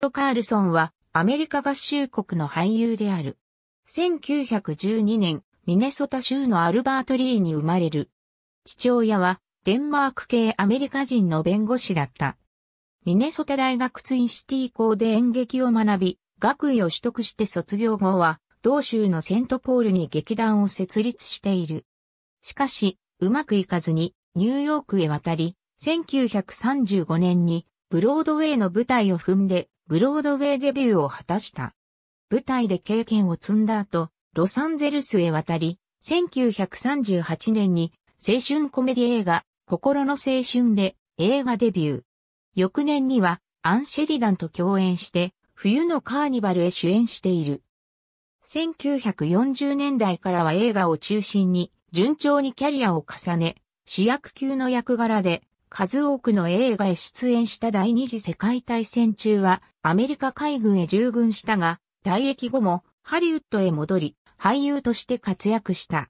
ト・カールソンはアメリカ合衆国の俳優である。1912年、ミネソタ州のアルバートリーに生まれる。父親はデンマーク系アメリカ人の弁護士だった。ミネソタ大学ツインシティ校で演劇を学び、学位を取得して卒業後は、同州のセントポールに劇団を設立している。しかし、うまくいかずにニューヨークへ渡り、1935年にブロードウェイの舞台を踏んでブロードウェイデビューを果たした。舞台で経験を積んだ後、ロサンゼルスへ渡り、1938年に青春コメディ映画、心の青春で映画デビュー。翌年にはアン・シェリダンと共演して、冬のカーニバルへ主演している。1940年代からは映画を中心に順調にキャリアを重ね、主役級の役柄で数多くの映画へ出演した第二次世界大戦中はアメリカ海軍へ従軍したが、退役後もハリウッドへ戻り、俳優として活躍した。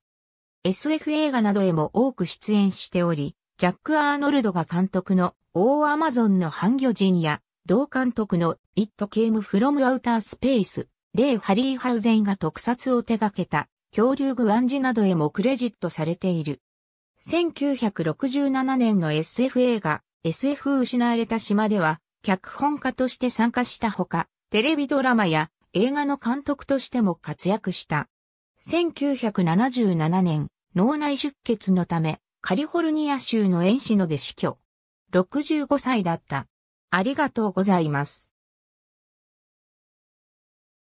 SF 映画などへも多く出演しており、ジャック・アーノルドが監督のオー・アマゾンの半魚人や、同監督のイット・ケーム・フロム・アウター・スペース、レイ・ハリーハウゼンが特撮を手掛けた恐竜グアンジなどへもクレジットされている。1967年の SF 映画 SF 失われた島では脚本家として参加したほか、テレビドラマや映画の監督としても活躍した。1977年、脳内出血のため、カリフォルニア州の遠ンので死去。65歳だった。ありがとうございます。